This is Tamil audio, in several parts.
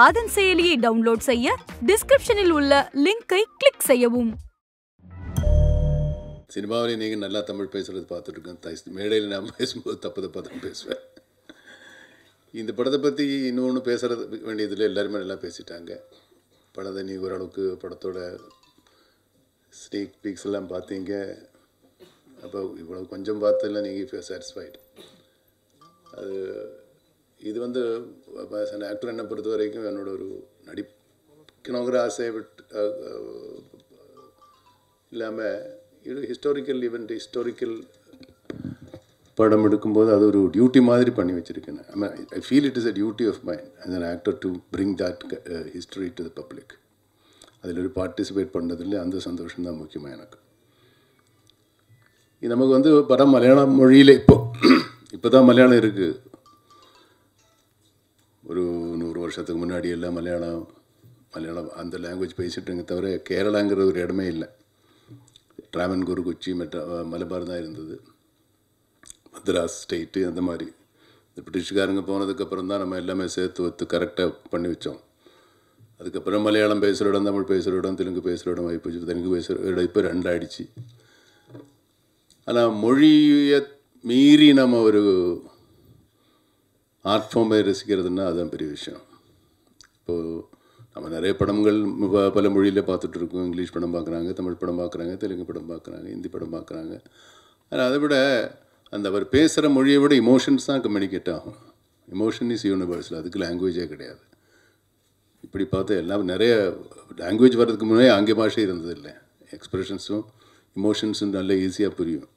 ஆதன் செயலியை டவுன்லோட் செய்ய டிஸ்கிரிப்ஷனில் உள்ள லிங்கை கிளிக் செய்யவும் சினிமாவிலே நீங்கள் நல்லா தமிழ் பேசுகிறது பார்த்துட்டு இருக்கேன் மேடையில் நான் பேசும்போது தப்பு தப்பா தான் பேசுவேன் இந்த படத்தை பற்றி இன்னொன்று பேசுகிறது வேண்டியதில் எல்லாருமே நல்லா பேசிட்டாங்க படத்தை நீ ஓரளவுக்கு படத்தோட ஸ்னீக் பீக்ஸ் எல்லாம் பார்த்தீங்க அப்போ இவ்வளோ கொஞ்சம் பார்த்ததில் நீங்கள் சாட்டிஸ்ஃபைடு அது இது வந்து ஆக்டர் என்னை பொறுத்த வரைக்கும் என்னோட ஒரு நடிக்கணுங்கிற ஆசை இல்லாமல் இது ஹிஸ்டாரிக்கல் ஈவெண்ட் ஹிஸ்டாரிக்கல் படம் எடுக்கும்போது அது ஒரு டியூட்டி மாதிரி பண்ணி வச்சுருக்கேன் I feel it is a duty of mind and an actor to bring that history to the public அதில் ஒரு பார்ட்டிசிபேட் பண்ணுறதுல அந்த சந்தோஷம் தான் முக்கியமாக எனக்கு இது நமக்கு வந்து படம் மலையாள மொழியில் இப்போ இப்போ தான் மலையாளம் இருக்குது ஒரு நூறு வருஷத்துக்கு முன்னாடி எல்லாம் மலையாளம் மலையாளம் அந்த லாங்குவேஜ் பேசிட்டுங்க தவிர கேரளாங்கிற ஒரு இடமே இல்லை டிராவன்கூர் கொச்சி மற்ற மலபார் தான் இருந்தது மദ്രാസ് ஸ்டேட்டு அந்த மாதிரி இந்த பிரிட்டிஷ்காரங்க போனதுக்கப்புறம் தான் நம்ம எல்லாமே சேர்த்து ஒத்து கரெக்டாக பண்ணி வச்சோம் அதுக்கப்புறம் மலையாளம் பேசுகிற இடம் தமிழ் பேசுகிற இடம் தெலுங்கு பேசுகிற இடம் ஆகிப்போச்சு தெலுங்கு பேசுகிற இடம் இப்போ ரெண்டாயிடுச்சு ஆனால் மொழியை மீறி நம்ம ஒரு ஆர்ட் ஃபார்மை ரசிக்கிறதுனா அதுதான் பெரிய விஷயம் இப்போது நம்ம நிறைய படங்கள் பல மொழியில் பார்த்துட்ருக்கோம் இங்கிலீஷ் படம் பார்க்குறாங்க தமிழ் படம் பார்க்குறாங்க தெலுங்கு படம் பார்க்குறாங்க ஹிந்தி படம் பார்க்குறாங்க ஆனால் அதை விட அந்த அவர் பேசுகிற மொழியை விட இமோஷன்ஸ் தான் கம்யூனிகேட் ஆகும் இமோஷன் இஸ் யூனிவர்ஸில் அதுக்கு லாங்குவேஜே கிடையாது இப்படி பார்த்தா எல்லாம் நிறைய லாங்குவேஜ் வர்றதுக்கு முன்னே ஆங்கில பாஷை இருந்ததில்லை எக்ஸ்ப்ரெஷன்ஸும் இமோஷன்ஸும் நல்லா ஈஸியாக புரியும்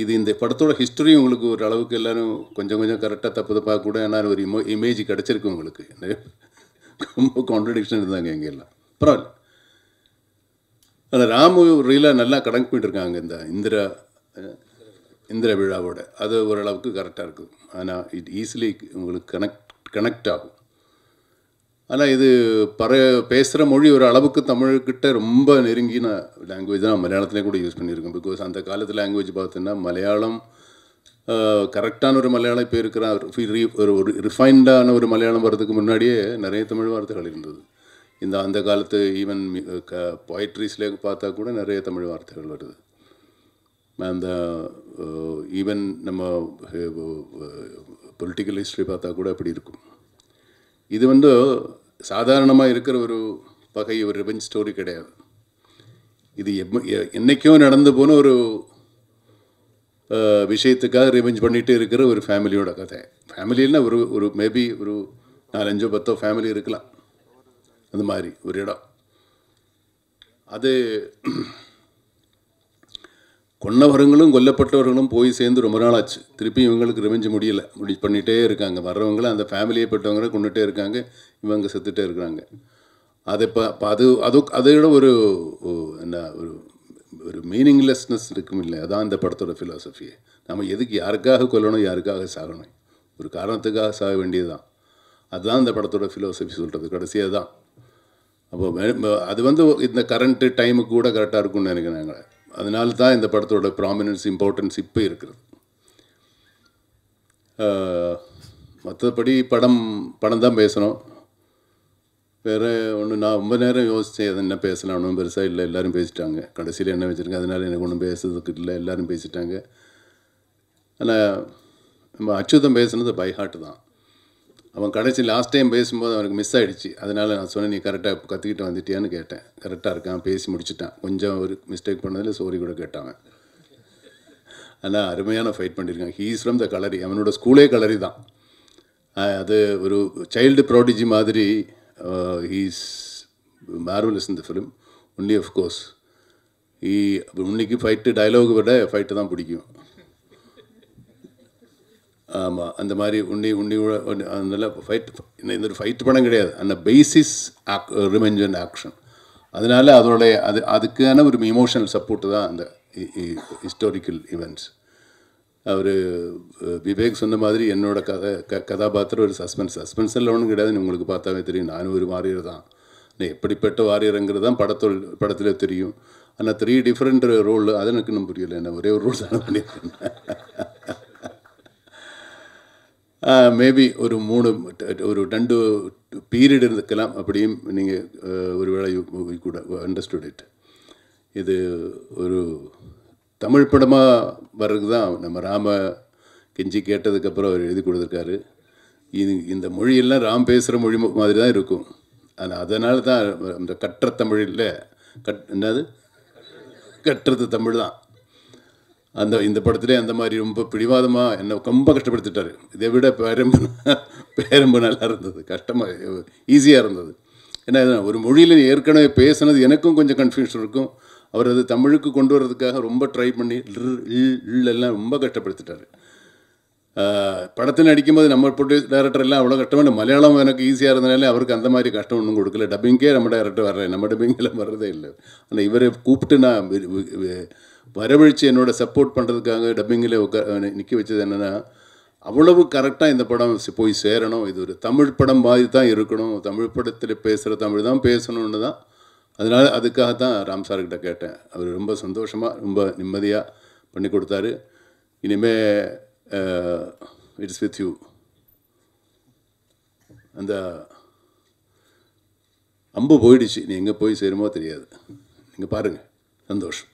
இது இந்த படத்தோட ஹிஸ்டரி உங்களுக்கு ஒரு அளவுக்கு எல்லாரும் கொஞ்சம் கொஞ்சம் கரெக்டாக தப்பு தப்பாக கூட என்ன ஒரு இமோ இமேஜ் கிடச்சிருக்கு உங்களுக்கு ரொம்ப கான்ட்ரடிக்ஷன் இருந்தாங்க எல்லாம் பரவாயில்ல ஆனால் ராமு ரீலாக நல்லா கடங்கு போயிட்டுருக்காங்க இந்த இந்திரா இந்திர விழாவோட அது ஓரளவுக்கு கரெக்டாக இருக்குது ஆனால் இட் ஈஸிலி உங்களுக்கு கனெக்ட் கனெக்ட் ஆகும் ஆனால் இது பற பேசுகிற மொழி ஒரு அளவுக்கு தமிழ்கிட்ட ரொம்ப நெருங்கின லாங்குவேஜ் தான் மலையாளத்திலே கூட யூஸ் பண்ணியிருக்கேன் பிகாஸ் அந்த காலத்து லாங்குவேஜ் பார்த்தீங்கன்னா மலையாளம் கரெக்டான ஒரு மலையாளம் இப்போ இருக்கிற ஒரு ஒரு ரிஃபைன்டான ஒரு மலையாளம் வர்றதுக்கு முன்னாடியே நிறைய தமிழ் வார்த்தைகள் இருந்தது இந்த அந்த காலத்து ஈவன் க பொயட்ரிஸ்லேயே பார்த்தா கூட நிறைய தமிழ் வார்த்தைகள் வருது அந்த ஈவன் நம்ம பொலிட்டிக்கல் ஹிஸ்ட்ரி பார்த்தா கூட அப்படி இருக்கும் இது வந்து சாதாரணமாக இருக்கிற ஒரு பகை ஒரு ரிவெஞ்ச் ஸ்டோரி கிடையாது இது எம் என்றைக்கோ நடந்து போன ஒரு விஷயத்துக்காக ரிவெஞ்ச் பண்ணிகிட்டு இருக்கிற ஒரு ஃபேமிலியோட கதை ஃபேமிலின்னா ஒரு ஒரு மேபி ஒரு நாலஞ்சோ பத்தோ ஃபேமிலி இருக்கலாம் அந்த மாதிரி ஒரு இடம் அது கொன்னவர்களும் கொல்லப்பட்டவர்களும் போய் சேர்ந்து ரொம்ப நாள் ஆச்சு திருப்பி இவங்களுக்கு ரிவெஞ்சு முடியலை முடி பண்ணிகிட்டே இருக்காங்க வர்றவங்களும் அந்த ஃபேமிலியை பெற்றவங்களை கொண்டுகிட்டே இருக்காங்க இவங்க செத்துட்டே இருக்கிறாங்க அதை இப்போ அது அது அதோட ஒரு என்ன ஒரு ஒரு மீனிங்லெஸ்னஸ் இருக்கும் இல்லை அதான் இந்த படத்தோட ஃபிலாசபி நம்ம எதுக்கு யாருக்காக கொல்லணும் யாருக்காக சாகணும் ஒரு காரணத்துக்காக சாக வேண்டியது தான் அதுதான் இந்த படத்தோட ஃபிலோசஃபி சொல்கிறது கடைசியாக தான் அப்போ அது வந்து இந்த கரண்ட்டு டைமுக்கு கூட கரெக்டாக இருக்கும்னு நினைக்கிறேன் அதனால தான் இந்த படத்தோட ப்ராமினன்ஸ் இம்பார்ட்டன்ஸ் இப்போ இருக்கிறது மற்றபடி படம் படம் தான் பேசணும் வேறு ஒன்று நான் ரொம்ப நேரம் யோசித்தேன் அது என்ன பேசலாம் ஒன்றும் பெருசாக இல்லை எல்லோரும் பேசிட்டாங்க கடைசியில் என்ன வச்சுருக்கேன் அதனால் எனக்கு ஒன்றும் பேசுறதுக்கு இல்லை எல்லோரும் பேசிட்டாங்க ஆனால் நம்ம அச்சுதம் பேசுனது பைஹாட்டு தான் அவன் கடைசி லாஸ்ட் டைம் பேசும்போது அவனுக்கு மிஸ் ஆகிடுச்சு அதனால் நான் சொன்னேன் நீ கரெக்டாக கற்றுக்கிட்டு வந்துட்டியான்னு கேட்டேன் கரெக்டாக இருக்கான் பேசி முடிச்சுட்டான் கொஞ்சம் ஒரு மிஸ்டேக் பண்ணதில் சோரி கூட கேட்டான் ஆனால் அருமையான ஃபைட் பண்ணியிருக்கான் ஹீஸ் ஃப்ரம் த கலரி அவனோட ஸ்கூலே கலரி தான் அது ஒரு சைல்டு ப்ராடிஜி மாதிரி ஹீஸ் மேர்வலஸ் இந்த ஃபிலிம் ஒன்லி ஆஃப்கோர்ஸ் ஈ இன்னைக்கு ஃபைட்டு டைலாக் விட ஃபைட்டு தான் பிடிக்கும் ஆமாம் அந்த மாதிரி உண்டி உன்னி அதனால் ஃபைட் இந்த ஒரு ஃபைட் படம் கிடையாது அந்த பேசிஸ் ஆக் ரிவெஞ்ச் அண்ட் ஆக்ஷன் அதனால் அதோடைய அது அதுக்கான ஒரு இமோஷனல் சப்போர்ட்டு தான் அந்த ஹிஸ்டாரிக்கல் ஈவெண்ட்ஸ் அவர் விவேக் சொன்ன மாதிரி என்னோட கதை க கதாபாத்திரம் ஒரு சஸ்பென்ஸ் சஸ்பென்ஸ் எல்லாம் ஒன்றும் கிடையாது உங்களுக்கு பார்த்தாவே தெரியும் நானும் ஒரு வாரியர் தான் எப்படிப்பட்ட வாரியருங்கிறது தான் படத்தோல் படத்தில் தெரியும் ஆனால் த்ரீ டிஃப்ரெண்ட் ரோல் அது எனக்கு இன்னும் புரியல என்ன ஒரே ஒரு ரோல் தானே பண்ணியிருக்கேன் மேபி ஒரு மூணு ஒரு ரெண்டு பீரியட் இருந்துக்கலாம் அப்படியும் நீங்கள் ஒரு வேளை கூட அண்டர்ஸ்டுட் இட் இது ஒரு தமிழ் படமாக வர்றதுக்கு தான் நம்ம ராம கெஞ்சி கேட்டதுக்கப்புறம் அவர் எழுதி கொடுத்துருக்காரு இது இந்த மொழியெல்லாம் ராம் பேசுகிற மொழி மாதிரி தான் இருக்கும் ஆனால் அதனால தான் அந்த கற்ற தமிழில் கட் என்னது கற்றது தமிழ் தான் அந்த இந்த படத்துலேயே அந்த மாதிரி ரொம்ப பிடிவாதமாக என்னை ரொம்ப கஷ்டப்படுத்திட்டார் இதை விட பேரம்பு பேரம்பு நல்லா இருந்தது கஷ்டமாக ஈஸியாக இருந்தது ஏன்னா ஒரு மொழியில் ஏற்கனவே பேசுனது எனக்கும் கொஞ்சம் கன்ஃபியூஷன் இருக்கும் அவர் அது தமிழுக்கு கொண்டு வர்றதுக்காக ரொம்ப ட்ரை பண்ணி எல்லாம் ரொம்ப கஷ்டப்படுத்திட்டார் படத்தில் நடிக்கும்போது நம்ம போட்டு டேரக்டர் எல்லாம் அவ்வளோ கஷ்டமான மலையாளம் எனக்கு ஈஸியாக இருந்தனாலே அவருக்கு அந்த மாதிரி கஷ்டம் ஒன்றும் கொடுக்கல டப்பிங்கே நம்ம டேரக்டர் வர்றேன் நம்ம டப்பிங்கெல்லாம் வர்றதே இல்லை ஆனால் இவரை கூப்பிட்டு நான் வரவழிச்சு என்னோட சப்போர்ட் பண்ணுறதுக்காக டப்பிங்கில் நிற்க வச்சது என்னென்னா அவ்வளவு கரெக்டாக இந்த படம் போய் சேரணும் இது ஒரு தமிழ் படம் மாதிரி தான் இருக்கணும் தமிழ் படத்தில் பேசுகிற தமிழ் தான் பேசணும்னு தான் அதனால் அதுக்காக தான் ராம் சார்கிட்ட கேட்டேன் அவர் ரொம்ப சந்தோஷமாக ரொம்ப நிம்மதியாக பண்ணி கொடுத்தாரு இனிமேல் இட்ஸ் வித் யூ அந்த அம்பு போயிடுச்சு நீ எங்கே போய் சேருமோ தெரியாது நீங்கள் பாருங்கள் சந்தோஷம்